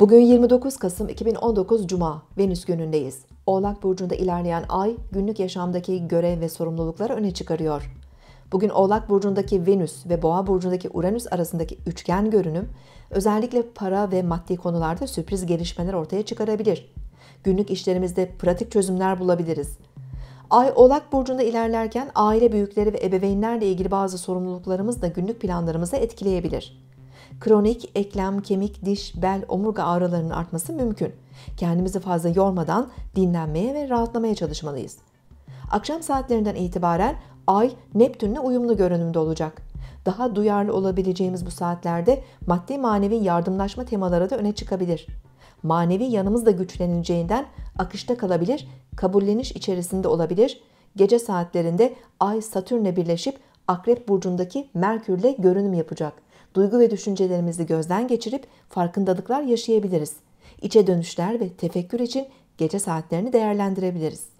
Bugün 29 Kasım 2019 Cuma, Venüs günündeyiz. Oğlak Burcu'nda ilerleyen ay günlük yaşamdaki görev ve sorumlulukları öne çıkarıyor. Bugün Oğlak Burcu'ndaki Venüs ve Boğa Burcu'ndaki Uranüs arasındaki üçgen görünüm özellikle para ve maddi konularda sürpriz gelişmeler ortaya çıkarabilir. Günlük işlerimizde pratik çözümler bulabiliriz. Ay Oğlak Burcu'nda ilerlerken aile büyükleri ve ebeveynlerle ilgili bazı sorumluluklarımız da günlük planlarımızı etkileyebilir kronik eklem, kemik, diş, bel, omurga ağrılarının artması mümkün. Kendimizi fazla yormadan dinlenmeye ve rahatlamaya çalışmalıyız. Akşam saatlerinden itibaren Ay Neptün'le uyumlu görünümde olacak. Daha duyarlı olabileceğimiz bu saatlerde maddi manevi yardımlaşma temaları da öne çıkabilir. Manevi yanımız da güçlenileceğinden akışta kalabilir, kabulleniş içerisinde olabilir. Gece saatlerinde Ay Satürn'le birleşip Akrep burcundaki Merkür'le görünüm yapacak.'' duygu ve düşüncelerimizi gözden geçirip farkındalıklar yaşayabiliriz. İçe dönüşler ve tefekkür için gece saatlerini değerlendirebiliriz.